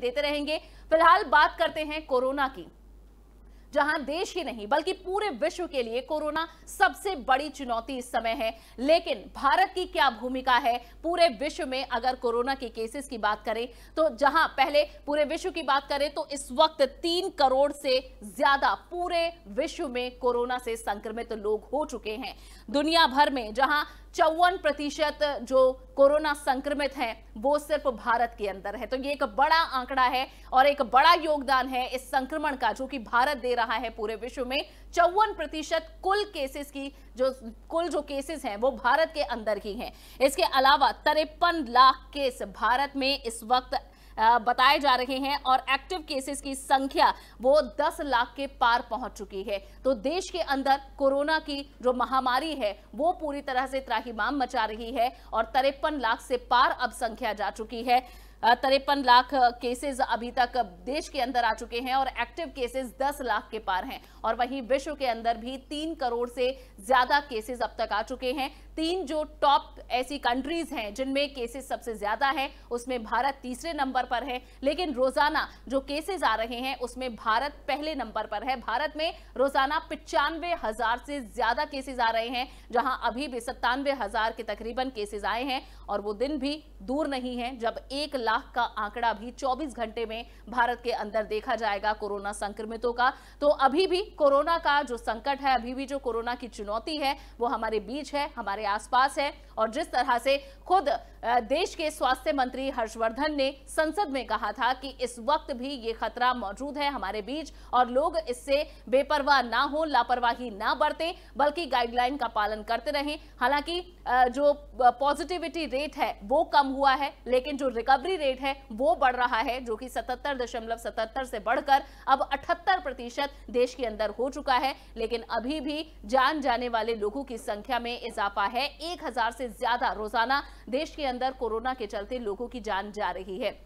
देते रहेंगे फिलहाल बात करते हैं कोरोना की जहां देश ही नहीं बल्कि पूरे विश्व के लिए कोरोना सबसे बड़ी चुनौती इस समय है लेकिन भारत की क्या भूमिका है पूरे विश्व में अगर कोरोना के केसेस की बात करें तो जहां पहले पूरे विश्व की बात करें तो इस वक्त तीन करोड़ से ज्यादा पूरे विश्व में कोरोना से संक्रमित लोग हो चुके हैं दुनिया भर में जहां चौवन प्रतिशत जो कोरोना संक्रमित हैं वो सिर्फ भारत के अंदर है तो ये एक बड़ा आंकड़ा है और एक बड़ा योगदान है इस संक्रमण का जो कि भारत दे रहा है पूरे विश्व में चौवन प्रतिशत कुल केसेस की जो कुल जो केसेस हैं वो भारत के अंदर ही हैं इसके अलावा तिरपन लाख केस भारत में इस वक्त बताए जा रहे हैं और एक्टिव केसेस की संख्या वो दस लाख के पार पहुंच चुकी है तो देश के अंदर कोरोना की जो महामारी है वो पूरी तरह से त्राहीमाम मचा रही है और तिरपन लाख से पार अब संख्या जा चुकी है तिरपन लाख केसेस अभी तक देश के अंदर आ चुके हैं और एक्टिव केसेस 10 लाख के पार हैं और वहीं विश्व के अंदर भी तीन करोड़ से ज्यादा केसेस अब तक आ चुके हैं तीन जो टॉप ऐसी कंट्रीज हैं जिनमें केसेस सबसे ज्यादा हैं उसमें भारत तीसरे नंबर पर है लेकिन रोजाना जो केसेस आ रहे हैं उसमें भारत पहले नंबर पर है भारत में रोजाना पिचानवे हजार से ज्यादा केसेस आ रहे हैं जहां अभी भी सत्तानवे हजार के तकरीबन केसेस आए हैं और वो दिन भी दूर नहीं है जब एक लाख का आंकड़ा भी 24 घंटे में भारत के अंदर देखा जाएगा कोरोना संक्रमितों का तो अभी भी कोरोना का जो संकट है अभी भी जो कोरोना की चुनौती है वो हमारे बीच है हमारे आसपास है और जिस तरह से खुद देश के स्वास्थ्य मंत्री हर्षवर्धन ने संसद में कहा था कि इस वक्त भी ये खतरा मौजूद है हमारे बीच और लोग इससे बेपरवाह ना हो लापरवाही ना बरतें बल्कि गाइडलाइन का पालन करते रहें हालांकि जो पॉजिटिविटी रेट है वो कम हुआ है लेकिन जो रिकवरी रेट है वो बढ़ रहा है जो कि सतहत्तर दशमलव सतहत्तर से बढ़कर अब अठहत्तर प्रतिशत देश के अंदर हो चुका है लेकिन अभी भी जान जाने वाले लोगों की संख्या में इजाफा है एक हजार से ज्यादा रोजाना देश के अंदर कोरोना के चलते लोगों की जान जा रही है